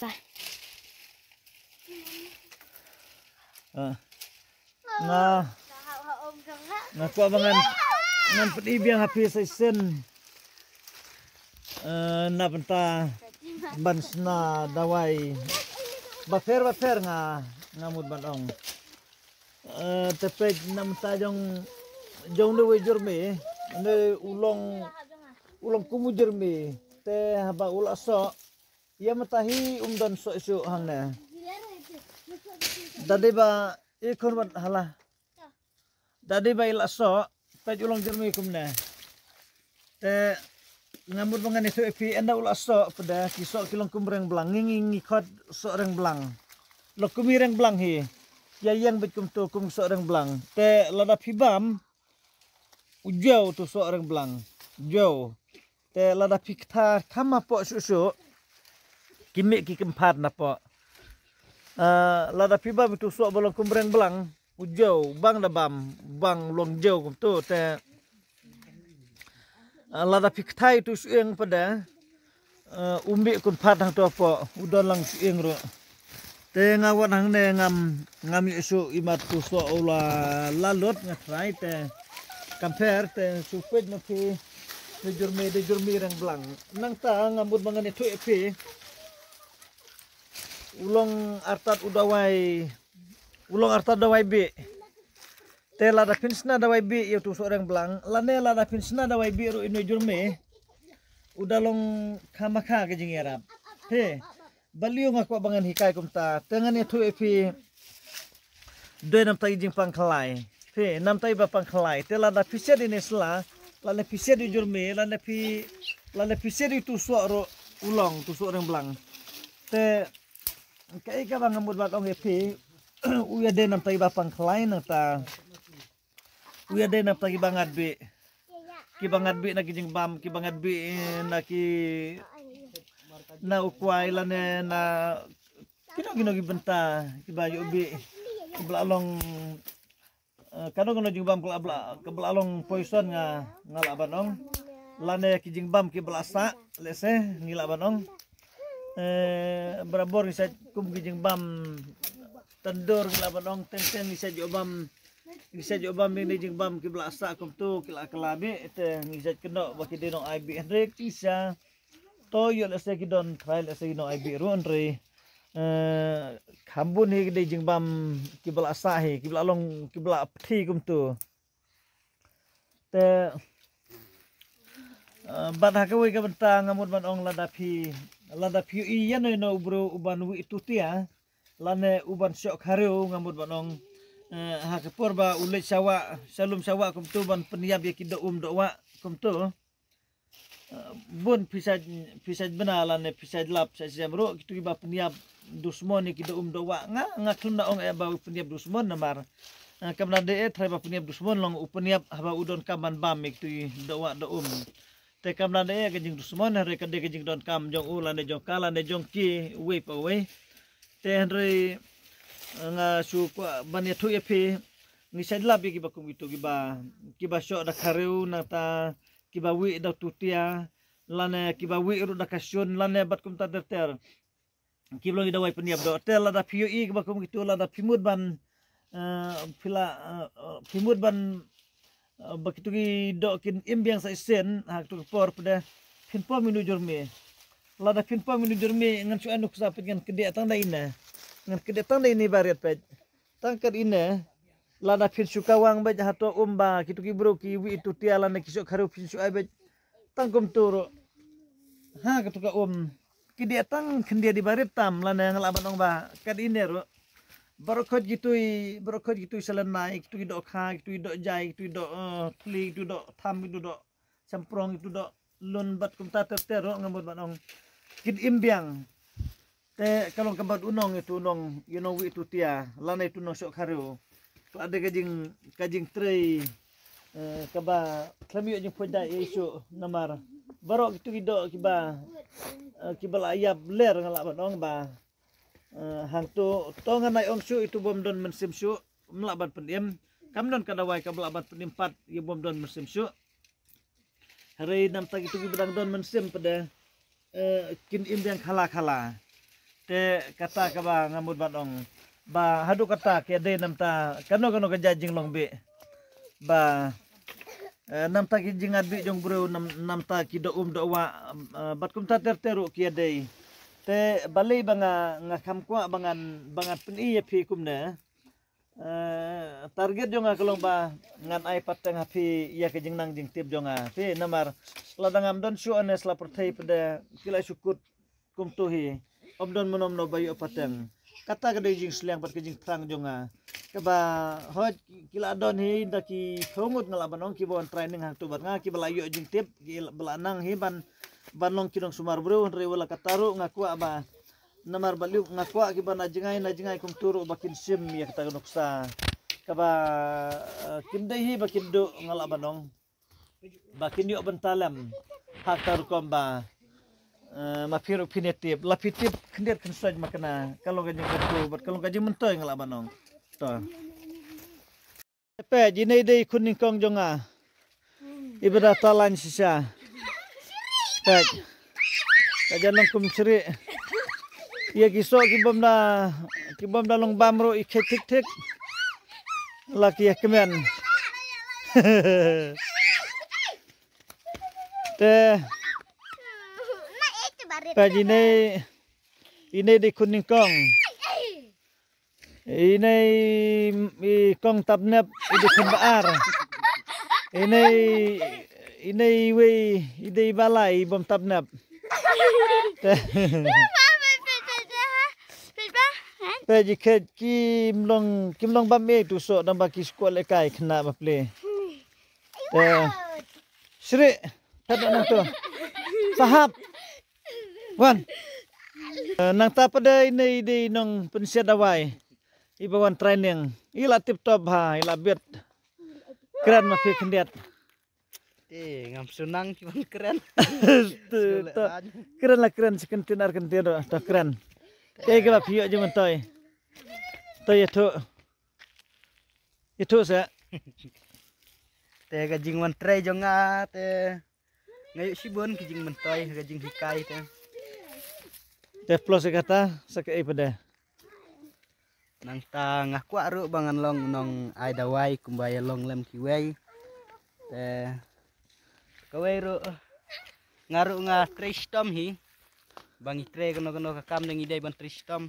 Lah. Ah. Na ngan, ko abangan. Ngan panibiang hapi sa isin. na napanta bans na daway. Bafer bafer nga nga Eh tepek nam ta jong jong wejur me. Ne ulong ulong kumu me. Te haba ulasok. ये मताही उमदन सोसो हंगने dadi ba ikon wat hala dadi ba ila so pe julong jermi kumne te ngamur bangan isu epi enda ula so pada kisok kilong kumreng belang nging ngikot so reng blang. lo kumi reng belang hi ya yang bet kum tu kum so reng blang. te lada pibam ujau tu so reng blang. jau te lada pikta kama po susu kimi ki kempat napa uh, eh, lada piba bitu so bolong kumbreng belang ujau bang dabam bang long jau kumtu te eh, lada piktai tu sueng pada uh, umbi kun pat hang tu apa udan lang sueng ro te ngawan hang ne ngam ngam isu imat tu la ula lalot ngatrai te kamper te supet napi Dejur mi, dejur rang belang. Nang ta ngambut mangan itu epi ulong artat udawai ulong artat dawai be te lada pinsna wai be yaitu seorang belang lane lada pinsna wai be ru inoi jurme udalong kamaka ke jing arab he baliung ngakwa bangan hikai kumta tengan itu ya epi doenam nam tai jing pangkalai he nam tai ba pangkalai te lada pisya di nesla lane pisya di jurme lane pi lane pisya di tusuk ru ulong tusuk orang belang te kai ka bang ngamut batong ong uya de nam tagi bapang klain ta uya de nam tagi bangat bi, ki bangat na kijing bam ki bangat eh, na ki na ukwai lane eh, na kino kino ki benta ki bayo be belalong eh, kono kena jing bam kelabla kebelalong poison nga ngalaban ong lane kijing bam ki belasa lese ngila banong eh, berabor saya kum kijing bam tendur laban ong ten ten isa jo bam isa jengbam bam ni bam kibla asa kum tu kila kalabi ite bisa keno baki dino IB Enric isa toyo lesa sa kidon trial sa ino IB ron re eh, kambun he kide bam kibla asa he kibla long kibla peti kum tu te eh, bat hakawi kebentang ngamut banong ong ladapi lada piu iya e no no bro uban wi itu tia lane uban syok haru ngamut banong eh, hak kepor ba ulit sawa salum sawa kumtu ban peniap ya kido um doa kumtu eh, bun pisaj pisaj bena lane pisaj lap sa ro kitu iba peniap dusmon kido um doa nga nga na ong e ba peniap dusmon namar eh, kamna de e trai ba peniap dusmon long upeniap haba udon kaman bam kitu doa do um te kam lan e ke jing tu sumon re ka de ke jing don kam jong u lan de jong kala de jong ki we pa we te re eh, nga su kwa ban ye thu ye phi ni sai la bi ki ba kum gi tu gi ba ki ba sho da khareu na ta ki ba wi da tu tia ya, lan e ki ba wi ru da ka shon lan e bat kum ta der ter ki blo gi da wai pa ni ab do te la da phi yo i ki ba kum gi tu la da phi mut ban uh, phila uh, phi mut ban Eh, begitu gi dokin im biang sa isen hak tu por pada finpo minu jurmi lada finpo minu jurmi ngan su anuk sapit ngan kede atang da ina ngan kede atang da ini bariat pe tangkar ina lada fin su kawang be hato umba kitu ki bro ki wi itu tiala na kisok haru fin su ai tangkum turu ha ketuka um kedi atang kendia di bariat tam lana ngan laban ong ba kad ina ro Barokot gitui, barokot gitui selenai, gitui dok kha, gitui dok jai, gitui dok uh, kli, gitui dok tam, gitui dok semprong, gitui dok lun bat kum tata ngamut ngambut banong. kit imbiang. Te kalau kabat unong itu unong, you know itu tia, lana itu nong sok karu. Tu ada kajing kajing tray uh, eh, kaba klamiu jeng poda isu namar. Barok gitu gidok kiba uh, eh, kiba ler ngalak banong ba. Eh, hang tu tongan nai su itu bom don mensim su melabat pendiam kam don kadawai kam melabat pat ye bom don mensim su hari nam tak itu bedang don mensim pada uh, eh, kin im yang khala khala te kata kaba ngamud batong. ba hadu kata ke de nam ta kano kano kejajing long be ba eh, nam ta ki jingad bi jong bro nam nam ta ki do um do wa bat kum ta ter teru ki dei te balai banga nga kwa bangan bangan pun iya e pi kum eh, target jonga kalong ba ngan ai tengah hapi iya ke nang jeng tip jonga pi namar ladangam don shu anes la pertai pada kila kum kumtuhi om don menom no bayu pateng kata ke jeng sliang pat ke jing terang jonga kaba hot kila don hi daki khongut ngalaban ong bon training hang tu bat ngaki kibalayo jeng tip kila belanang ban banong kidong bro re wala kataru ngakua ba namar baliu ngakua ki ba najingai najingai kung turu bakin sim ya kata nuksa kaba eh, kimdai hi bakin do ngala banong bakin yo bentalam hakar komba eh, firu pinetip lapitip kendir kensaj makana kalau gajeng kertu bat kalau gajeng mentoy ngala banong to pe jinai dei kuning kong jonga ibada talan sisa Kag. Kagyan ng kumsiri. Iya kiso kibam na kibam na long bamro ikhik tik. tik Laki ya kemen. Te. ini ini di kuning kong. Ini kong tapnep di kembar. Ini inay we iday balai bom tabnap pe ji khet kim long kim long bam me tu so dam ba ki skol le kai khna ba ple te eh, shri tat nang tu sahab wan eh, nang ta pada ini di nong pensia dawai ibawan training ila tip top ha ila bet keren mafi kendiat Eh, ngam sunang cuman keren. keren lah keren sekentin arkentin doh, doh keren. Eh, kita piu aja mentoy. Toy itu, itu saya. Teh gajing mentrai jonga teh. si bon gajing mentoy, eh. gajing hikai teh. Teh plus e kata sakai pada. Nang tang aku aru bangan long nong wai kumbaya long lem kiwai. Teh kawero eh, ngaru nga tristom hi bangi tre kono kono kam nang idai bang tristom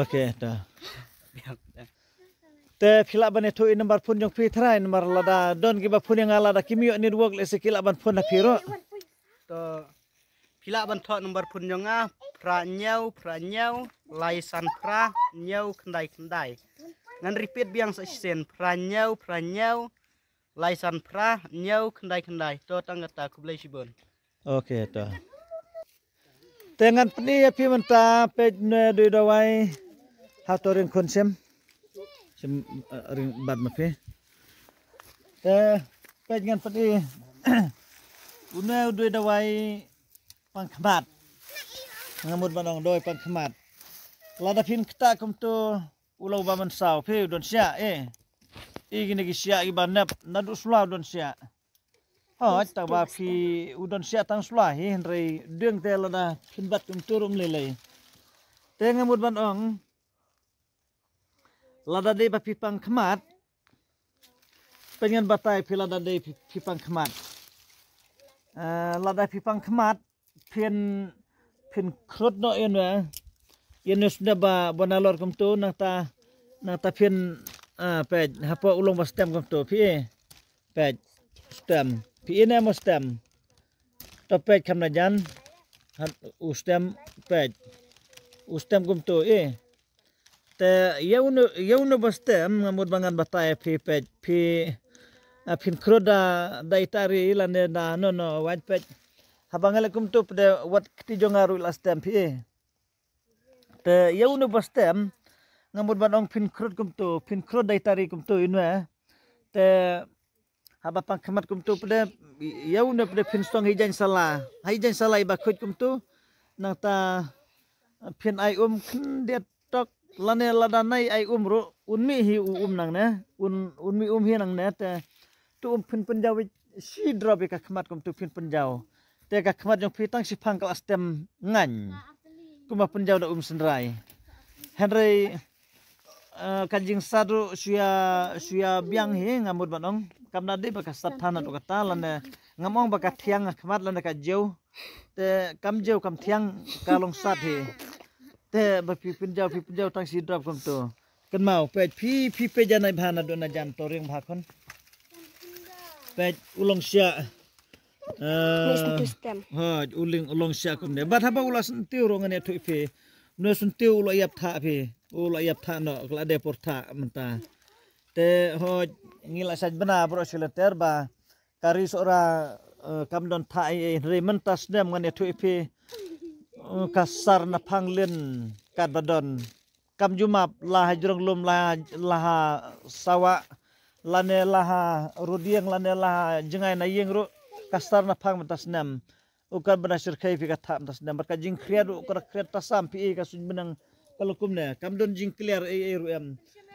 oke ta te phila ban e i nomor phone jong nomor lada don giba phone yang lada da kimio ni ruak le kila ban phone na piro to phila ban tho nomor phone jong ah pra nyau pra nyau lai san pra nyau kendai kendai ngan repeat biang sa sen pra nyau pra nyau ลายสันพระเนี้ยวขึ้นได้ขึ้นได้ตัวตั้งกตาคุบเลยชิบนโอเคตัวแต่งานปนี้พี่มันตาเป็นเนดูดาวไว้หาตัวเรื่องคนเซมเซมเรื่องบัดมาพี่แต่เป็นงานปนี้อุณเนดูดาวไว้ปังขมัดงามุดบานองโดยปังขมัดลาดพินกตาคุมตัวอุลาวบามันสาวพี่โดนเสียเออีกนี่กิเสียอีบันเนปนัดอุสลาอุดนเสียฮะแต่ว่าพี่อุดอนเสียตั้งสลาเห็นไรเดืองเตลนะพินบัดกุมตุรุมเลยเลยแต่งมุดบันอองลาดาเดบพี่ปังขมัดเป็นเงินบัตรไยพี่ลาดาเดพี่ปังขมัดลาดาพี่ปังขมัด เพียนเพียนครุดน้อยเอ็นวะเอ็นวะสุดบะบนาลอร์กุมตุนักตานักตาเพียนอาเป็ดฮะพออุลงมาสเต็มกับตัวพี่เป็ดสเต็มพี่เอ็นเอ็มสเต็มตัวเป็ดคำนันยันฮะอุสเต็มเป็ดอุสเต็มกับตัวเอแต่เยาวนเยาวนบัสเต็มงมุดบังกันบัตรเอฟพี่เป็ดพี่อาพินครูดาได้ตารีลันเดานโนโนวันเป็ดฮะบังเอลกุมตัวเดวัดที่จงอารุลสเต็มพี่แต่เยาวนบัสเต็มงมุดบันองพินครุดกุมตัวพินครุดได้ตารีกุมตัวอินเวแต่ฮับปังขมัดกุมตัวเี๋ยาวเนี่ยเยวพินสตองฮิจันสลาฮิจันสลาอบักขุดกุมตัวน่งตาพินไออุ้มขึ้นเดียตอกลานเอลดานไนไออุ้มรู้อุนมีฮิอุ้มน่งเนี่ยอุนอุนมีอุ้มฮิน่งเนี่ยแต่ตัวอุ้มพินปัญญาวิชีดรอบิกขมัดกุมตัวพินปัญญาแต่กขมัดยังพิทังสิพังกลาสเต็มงันกุมาปัญญาดอุ้มสันไรเฮนรี kanjing ờ, saru suya suya biang he ngamut banong kamna de baka sathana to kata lane ngamong baka thiang khamat lane ka jeu te kam jeu kam thiang kalong sat he te ba pi pin jau pi pin jau tang si drop kom to kan mau pe pi pi pe janai bhana do na jan to ring bhakon pe ulong sia ha ulong ulong sia kom ne ba thaba ulasan ti rongane thu phi no suntiu lo yap tha phi lo yap tha no kla de por tha menta te ho ngila saj bana bro sila terba. kari eh, kam don tha ai re mentas nem ngane thu phi eh, kasar na phang len kat badon kam jumap la hajrong lum la la sawa lane laha rudiang lane laha jengai na yeng ru kasar na pang mentas nem ukan bena sirkai fika tam tas dan berka jing kriar ukar kara kriar tasam pi ka sun benang kalukum na kam don jing kriar e e ru em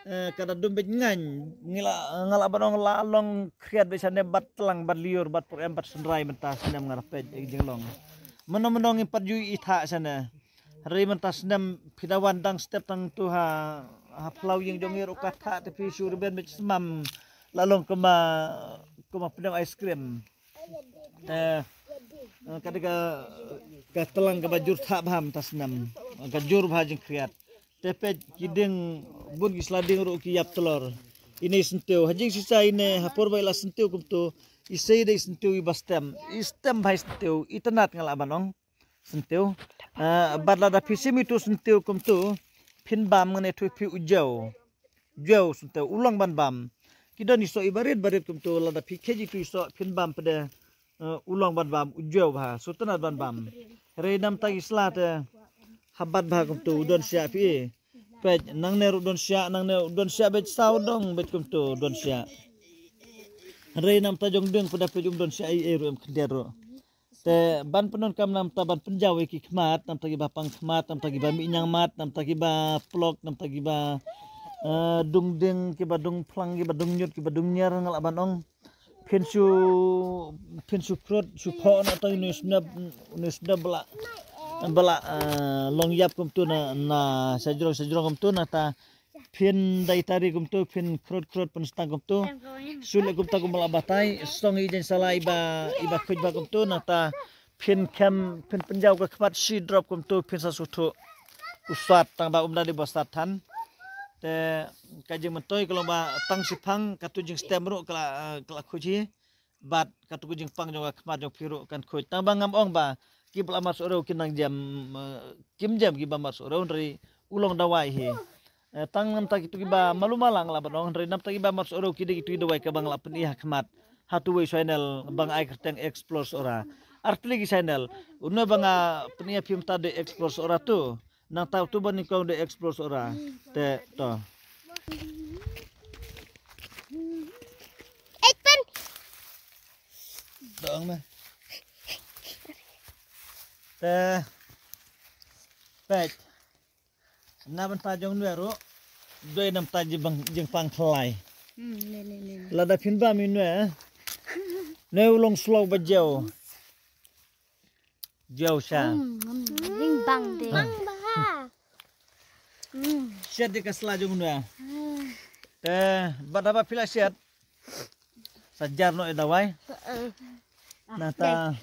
eh, kada dompet ngan ngila ngala banong lalong kriad be sane bat telang bat liur bat pur em bat sendrai mentas nem ngarapet jing long menong-menong ju jui itha sana hari mentas nem pidawan dang step tang tuha haplau yang jongir ukata tapi ben be semam lalong kema kema pedang ice cream eh Eh, kadaga ka eh, telang ka bajur tak paham tas nam eh, ka jur bahajeng kriat tepe kideng bun gislading ru ki yap telor ini sentiu hajing sisa ini hapor baila sentiu kumtu isai dai stem ibastem istem bahai sentiu itenat ngal abanong sentiu badla da pisim itu kum kumtu pin bam ngane tu pi ujau jau sentiu ulang ban bam kita ni ibarit ibarat barat kumtu lada pi keji tu iso pin bam pada Eh, ulang ban bam ujau bah sultan ban bam nam tak islat eh. habat bah kum tu don sia pi pe nang ne don sia nang ne don sia bet sau dong bet kum tu don nam renam tak jong deng pada jong don sia i erum kedero te ban penon kam nam ta ban penjawi ki khmat nam tagi ba pang khmat nam tagi ba nyang mat nam tagi ba plok nam tagi ba eh, dung deng ki ba dung plang ki ba dung nyut ki ba dung ngal ngalak banong pensu pin sukrut supo na to nus na nus na bla bla eh, long yap kum tu na na sajro sajro kum tu na ta pin dai tari kum tu pin krot krot pun stang kum tu sule kum ta kum la batai song i salai ba iba iba kumtu ba kum tu na ta pin kem pin penjau ka khat si drop kum tu pin sa sutu usat tang ba umda di bostat te kajeng mentoi kalau ba tang sipang katujing stem kala kala khuji bat katuku jing pang jong akma jong piru kan koi tambang ngam ong ba ki pla mas oro kinang jam kim jam ki ba mas oro ri ulong dawai he eh, tang nam tak itu ki ba malu malang la banong ri nam tak ki ba mas oro ki de itu dawai ka bang la pen iya kmat hatu we channel bang ai kerteng explores ora artli ki channel unna bang pen ha film ta de explores ora tu nang tau tu ban ni kau de explores ora te to Tượng lên Tê Bạch na bên ta giống nuôi rũ Đôi nằm ta bằng giếng phang thay ừ, Là đã phiên ba mình nuôi Nếu lông slow bà dèo Dèo xa Dừng bằng đi ừ. Bằng bà ha Siat di kasla jung nuôi Tê bắt đầu bà phi là siat Sajar nó ở đâu vậy? na ta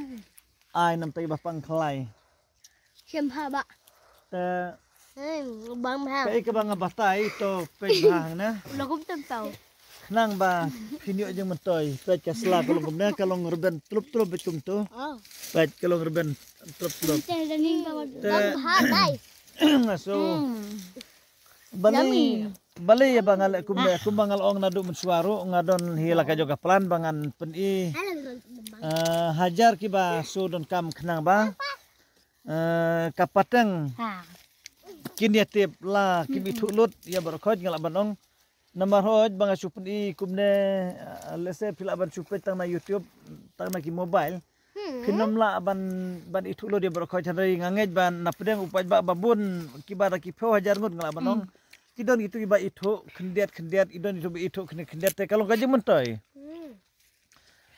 ai nằm tay bà pang khlai xem ha bà ta bang hang cái ke bang bà tay to pe hang na logum tam tau nang ba kinyo jeng mentoy pet kasla kalong kumna kalong ruben tulup tulup betum tu oh. pet kalong ruben tulup tulup so bali bali ya bangal kumna bang ong nado mensuaru ngadon hila kajoga plan bangan pen i ah. Eh, ki hajar su don kam kenang ba uh, kapateng kini tip la kibi tulut ya berkoj ngalak banong namar hoj bang supet i kumne eh, lese pila ban supet tang na youtube tang na ki mobile kinom la ban ban itu lo dia ya berkoj hari ngangej ban napedeng upaj ba babun kibara ki pho hajar ngut ngalak banong mm. kidon itu iba itu kendiat kendiat idon itu itu kendiat kalau gaji mentai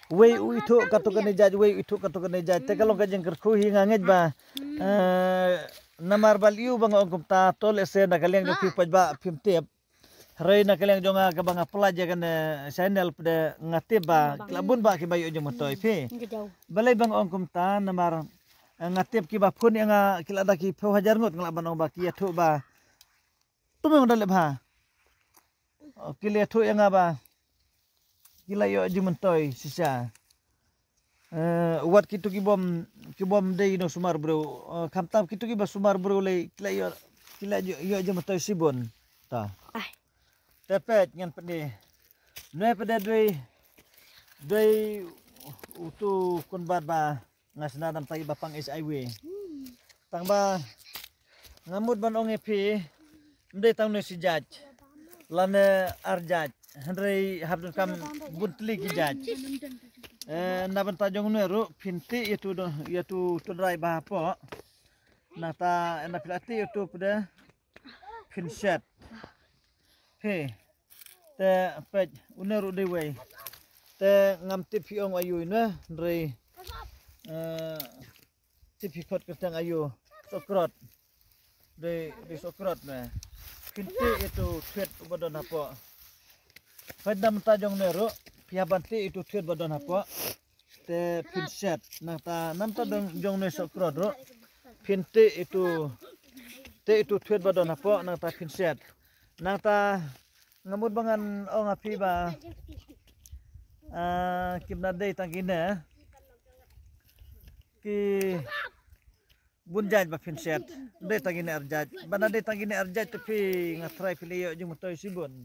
wei u itu kato kene jaj wei itu kato kene jaj te kalong kajeng kerku hi ngangej ba namar baliu bang ongkum ta tol ese na kaleng do pi pim tiap rei na kaleng jonga ka bang pelaja kene channel pde ngatib ba labun ba ki bayu motoi balai bang ongkum ta namar ngatip ki ba phun nga kilada ki pho hajar ngot ngla banong ba ki athu ba tumeng ngdale ba thu nga ba gila yo di mentoy sisa uh, wat kitu kibom kibom dei no sumar bro uh, kam tam kitu kiba sumar bro le kila yo kila yo yo di mentoy sibon ta ah. tepet ngan pede Noi pede dui dui utu ba ngasenadam tayi bapang SIW. Tang ba ngamut ban ongepi dei tang noi sijaj lane arjaj henrei habdun kam buntli Kijaj. jaj eh, na banta pinti itu itu terai drai Nata po na itu pada pincet Hei, te pej uneru de te ngam ti piong ayu na rei eh, tipi pikot ketang ayu sokrot de di sokrot na pinti itu twet ubadon apa pada menta jong nero pia banti itu tweet badan apa te pinset nah ta nam ta dong jong nero sokro dro pinti itu te itu tweet badan apa nah ta pinset nah ta ngamut bangan ong api ba Kim nade day ki bunjaj ba pinset day tangkina arjaj bana day tangkina arjaj tapi ngatrai pilih yo jung mutoi sibun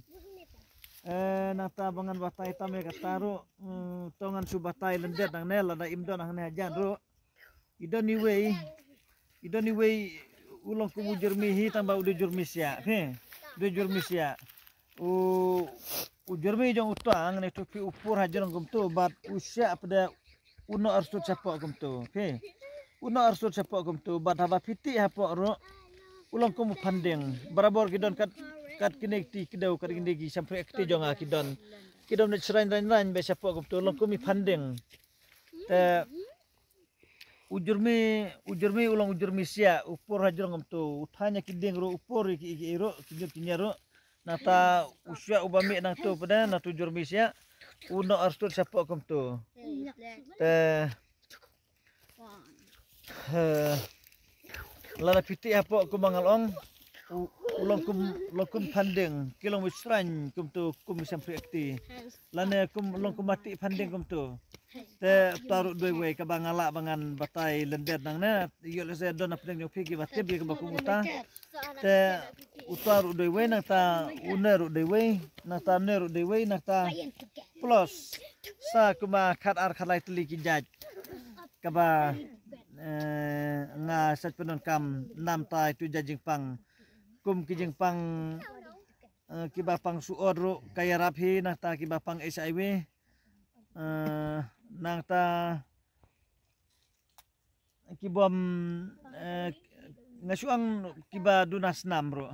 Eh, nata bangan batai tame ya, kataru eh, tongan su batai lendet nang nela na imdon nang ne jan ro idon ni wei idon ni wei ulong kubu jermihi tambah udah jurmisya he udah jurmisya u u jermi jong utang ne tupi upur hajar ngum tu bat usia pada uno arsu capok kumtu, tu he uno arsu capok kumtu, tu bat haba piti hapok ro ulong kumu pandeng barabor gidon kat kat kini ti kedau kat kini gi sampai akti jonga ah, kidon kidon ne serain rain rain be sapo ko to kumi pandeng ta ujur me ujur ulang ujur sia upor hajur ngam to utanya kideng ro upor ki ro kideng ro, nata usia ubami nang tu pada na tujur me sia uno arstur sapo kom tu ta lala piti apa ah, ko mangalong lokum lokum pandeng kilong misran kum tu kum misam priakti lana kum lokum kum mati pandeng kum tu te taruh dua way ke bangala bangan batai lendet nang na yo le se dona pendeng yo pigi batte bi ke bakung uta te utar dua way nang ta uner dua way nang ta ner dua way nang ta plus sa kuma khat ar khalai tuli ki jaj kaba eh, nga sat penon kam nam tai tu jajing pang kum kijing pang uh, pang suor kaya rapi nah ta kibah pang HIV uh, eh, nah ta kibom uh, ngasuang kibah dunas nam ro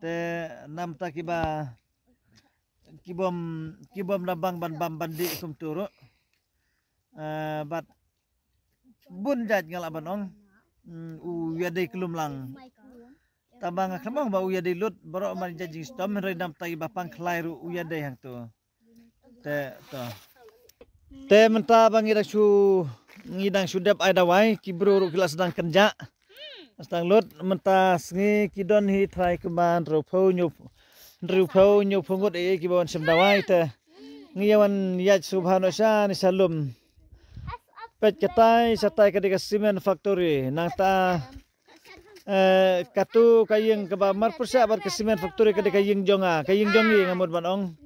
te nam ta kibah kibom kibom labang ban bam bandi kum turu uh, bat bun jat ngalaban ong hmm, u yade kelum lang tambang kemang klamang ba uya lut baro mari judging stom roy nam tay ba pang klairu uya day yang to. Te to. Te menta bang ira kan su ngidang sudap ada wai kibru kila sedang kerja. Sedang lut menta sengi kidon hi trai keman rupau nyup rupau nyup pungut e kibon sem dawai te. Ngiyawan yaj subhanosya ni salum. Pet ketai satai kadika simen factory nang ta Eh, katu kayeng mar persa bar kesimen faktori kada kayeng jonga kayeng jongi ngamud manong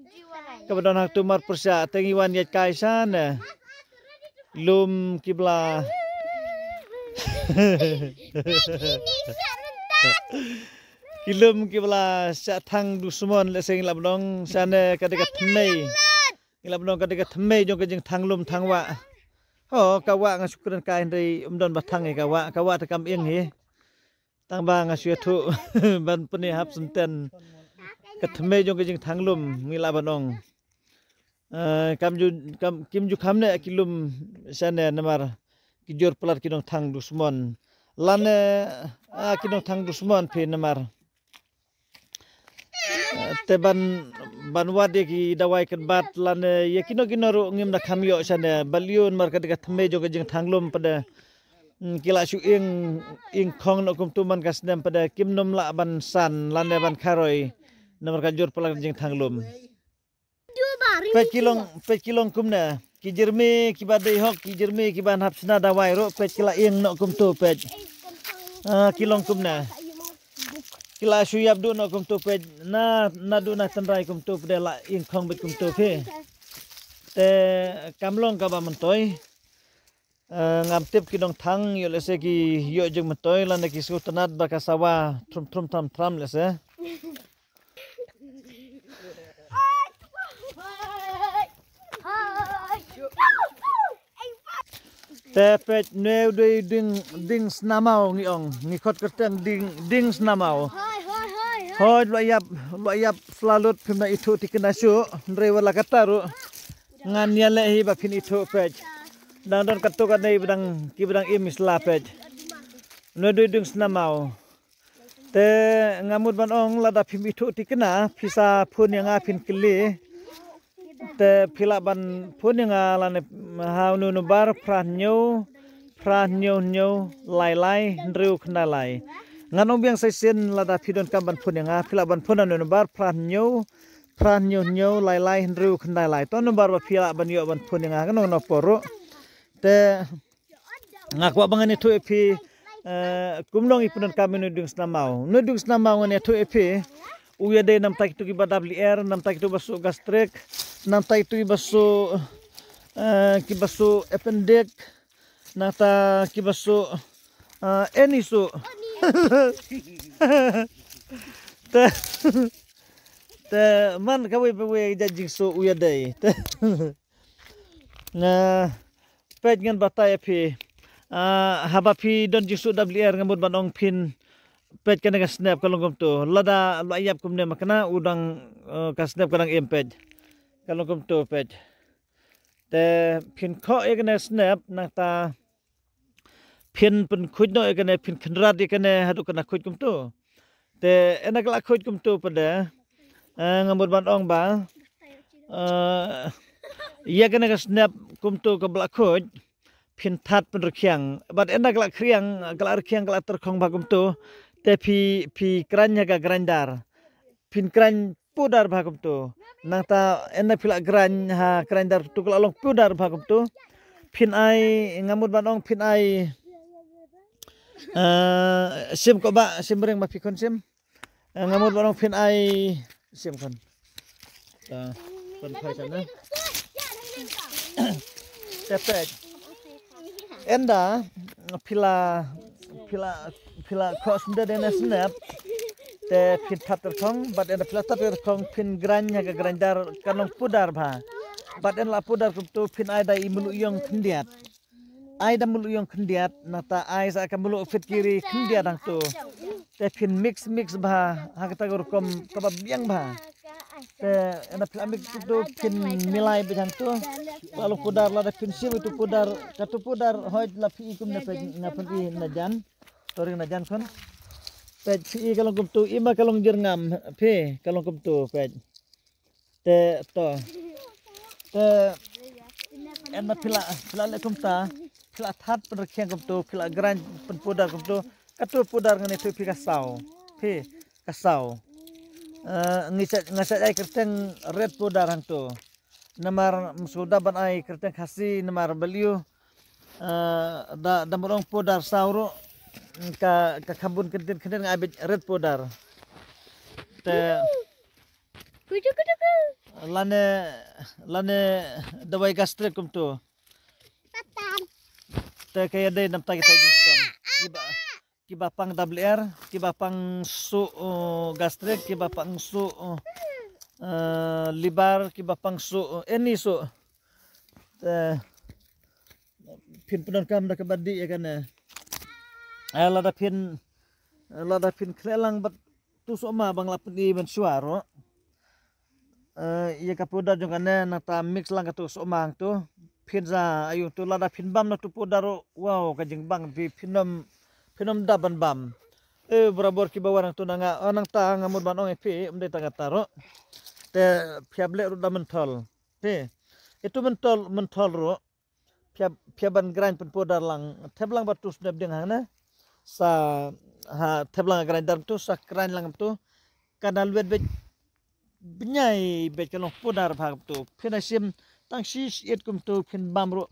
kabadon hak tu marpersa tengiwan yat kaisan eh, lum kibla kilum kibla sa thang dusmon le sing labdong sana kada ka thmei labdong kada ka thmei jong ka jing thang lum thang wa Oh kawa wa kain kai umdon batang ya e kawa kawa wa ka wa tang ba nga syu thu ban pne hap sun ten ka thme jong ke jing thanglum mila banong kam ju kam kim ju khamne akilum sane namar ki jor pelar ki dong thang dusmon lane a ki dong thang dusmon phe namar te ban ban wade ki dawai kan bat lane yakino kinoro ngim na khamyo sane balion mar ka de thme jong ke jing thanglum pada Hmm, kila su ing ing kong no kum tuman kasdem pada kim nom la ban san lan ban karoi nomor kanjur pelang jing lum pe kilong pe kilong kumna ki jermi ki badai hok ki jermi ki ban da wai ro pe kila ing no kum tu pe ah, kilong kumna kila su yab du no kum tu pe na na du na tenrai kum tu pe la ing kong be kum tu pe te kamlong ka ba mentoi ngam tip ki dong thang yo le ki yo jeng ma toy la na ki su tanat ba ka sawa trum trum tam tram lese. se te pet ne dui ding ding snamao ngi ong ngi khot ding ding snamao hoi hoi hoi hoi lo yap lo yap flalut phim na ithu tikna shu ndre wala ka taru ngan nyale hi ba phin ithu pet dang don katukat na ibadang kibadang imis lapet no dudung senamau te ngamud ban ong lada pim itu tikena pisa pun yang apin kili te pila ban pun yang alane haunu nubar pranyo pranyo nyo lai lai ndriu kna lai nganong biang sai sen lada pidon kamban pun yang pila ban pun anu nubar pranyo pranyo nyo lai lai ndriu kna lai to nubar ba pila ban yo ban pun yang nganong nopo? poro te ngakwa bangani tu epi eh, kumlong ipunan kami nudung snamau nudung snamau ngani tu epi uya de nam taik tu eh, ki er nam taik tu basu gastrek nam taik tu basu ki basu appendix nata ki basu enisu su eh, te te man kawe pewe jajing su uya de nah ปเงินบัตรเอพี่ฮับบพีดนจิสุดับเลียร์เงินบุญบ้านองพินเปิดกันในกสเนปกลงกมตัวลดาลอยยับกุมเนี่ยมักนะอุดังกสเนปกำลังเอ็มเปิดกลงกมตัวเปิดแต่พินข้อเอกในสเนปนักตาพินเป็นคุยโนเอกในพินขันราดเอกในฮัตุกันนักคุยกุมตัวแต่เอ็นักละคุยกุมตัวประเดี๋ยงบุญบ้านองบ้า Ia kena senap kumtu ke belakut pintat penrekiang. Bad enda kelak kriang kelak kriang kelak terkong bakum tu tapi pi kerannya ke gerandar. Pin keran pudar bakum tu. Nang ta enda pila keran ha gerandar tu long pudar bakum tu. Pin ai ngamut banong pin ai eh, sim kok ba sim bereng mapi kon sim eh, ngamut barang pin ai sim kon ta kon phai sana cepet enda pila pila pila kosmda dena snap te pin tatar kong bat enda pila tatar kong pin granya ke grandar kanong pudar bah, bat enda pudar pudar tu pin aida imulu yong kendiat aida mulu yong kendiat nata aisa akan mulu fit kiri kendiat dang tu te pin mix mix ba hakata gor kom kabab yang bah ada ambil itu kin milai bejang tu kalau pudar lada kin itu pudar katu pudar hoj lafi ikum na na pun i najan tori najan kon pej i kalau kum tu ima kalau jerngam pe kalau kum tu pej te to te enna pila pila le kum ta pila that pun rakhiang kum tu pila gran pun pudar kum tu katu pudar ngani tu pi kasau pe kasau Eh, ngisat ngisat ai kerteng red pudar hantu. Namar musuda ban ai kerteng khasi namar beliau uh, eh, da da merong pudar sauro ka ka kabun kentin kentin ngai red pudar. Te kujuk kujuk. Lane lane dawai kastre kum tu. Te kaya dai nam tagi tagi kum. Ibah. kibapang WR, kibapang su uh, gastric, kibapang su uh, uh, libar, kibapang su uh, any su. Eh, pin punan kam da kabadi ya kan ya. Eh lada pin lada pin kelelang bat tu soma bang lapun di ben suaro. Eh ya kapuda juga kan, ne nata mix lang katu somang tu. Pin za ayu tu lada pin bam na tu pudaro wow kajeng bang pi pinam pinom daban bam. Eh ki kibawa nang tunanga anang ah, ta ngamur ban ong epi um dei tanga taro. Te piable ruda mentol. Te itu mentol mentol ro. Piab ban grain pun dar lang. Teblang batu neb ding hana. Sa ha teblang grain dar tu sa grain lang tu. Kanal wet bet benyai bet po dar bhag tu. sim tang sis et kum tu pin bam ro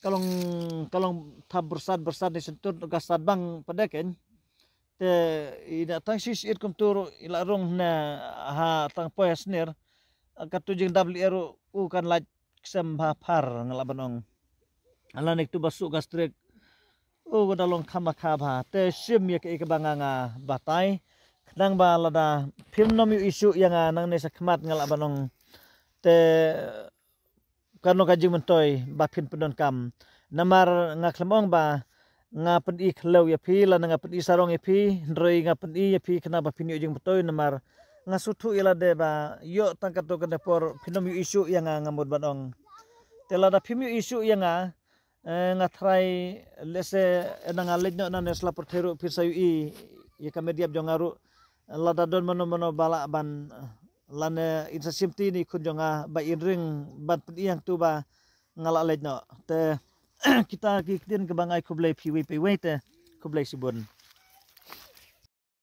kalong kalong tab bersad bersad di sentur gasad bang pedeken. te ida tang sis ir kum tur ila rong na ha tang poya snir katujing dabli eru u kan la sem ha par banong ala nek tu basu gastrik u long khama khaba te sim yek ke banganga batai nang ba lada film nom isu yang nang ne sakmat ngala banong te karno jing mentoi bapin pendon kam namar ngaklemong ba nga pen i klau ya pi la nga pen i sarong ya pi ndroi nga pen i ya pi kena ba yo jing mentoi namar ngasutu sutu ila ya de ba yo tangkat to kene por pinom yu isu yang nga ngamud banong tela da pimyu isu yang nga nga trai ya eh, lese eh, na nga lejno na nes lapor teru pisayu i ya kamedia ngaru lada don mano mano balak ban lana insa simti ni kunjonga ba inring bat iang tu ba ngala lejno te kita kikdin kebangai kublai piwi piwi te kublai sibun